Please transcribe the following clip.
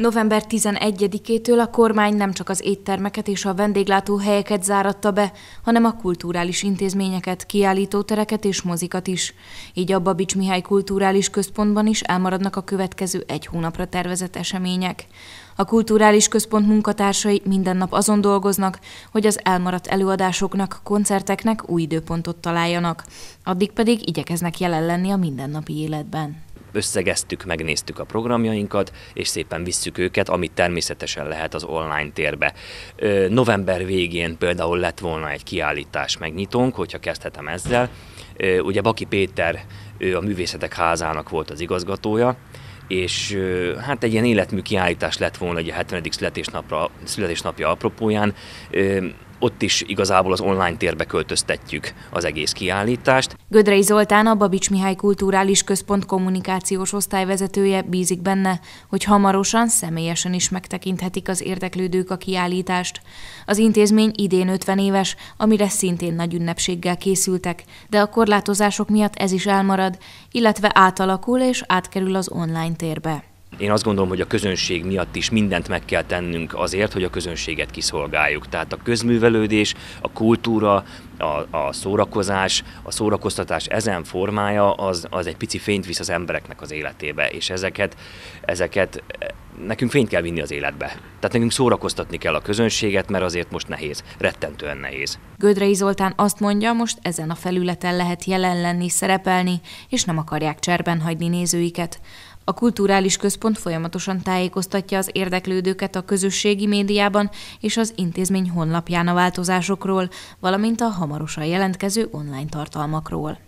November 11-től a kormány nem csak az éttermeket és a vendéglátóhelyeket záratta be, hanem a kulturális intézményeket, kiállítótereket és mozikat is. Így a Babics Mihály Kulturális Központban is elmaradnak a következő egy hónapra tervezett események. A Kulturális Központ munkatársai minden nap azon dolgoznak, hogy az elmaradt előadásoknak, koncerteknek új időpontot találjanak. Addig pedig igyekeznek jelen lenni a mindennapi életben összegeztük, megnéztük a programjainkat, és szépen visszük őket, amit természetesen lehet az online térbe. November végén például lett volna egy kiállítás megnyitónk, hogyha kezdhetem ezzel. Ugye Baki Péter, ő a Művészetek Házának volt az igazgatója, és hát egy ilyen életmű kiállítás lett volna ugye a 70. születésnapra, születésnapja apropóján ott is igazából az online térbe költöztetjük az egész kiállítást. Gödrei Zoltán, a Babics Mihály Kulturális Központ kommunikációs osztályvezetője bízik benne, hogy hamarosan személyesen is megtekinthetik az érdeklődők a kiállítást. Az intézmény idén 50 éves, amire szintén nagy ünnepséggel készültek, de a korlátozások miatt ez is elmarad, illetve átalakul és átkerül az online térbe. Én azt gondolom, hogy a közönség miatt is mindent meg kell tennünk azért, hogy a közönséget kiszolgáljuk. Tehát a közművelődés, a kultúra, a, a szórakozás, a szórakoztatás ezen formája az, az egy pici fényt visz az embereknek az életébe, és ezeket, ezeket eh, nekünk fényt kell vinni az életbe. Tehát nekünk szórakoztatni kell a közönséget, mert azért most nehéz, rettentően nehéz. Gödrei Zoltán azt mondja, most ezen a felületen lehet jelen lenni, szerepelni, és nem akarják cserben hagyni nézőiket. A kulturális központ folyamatosan tájékoztatja az érdeklődőket a közösségi médiában és az intézmény honlapján a változásokról, valamint a hamarosan jelentkező online tartalmakról.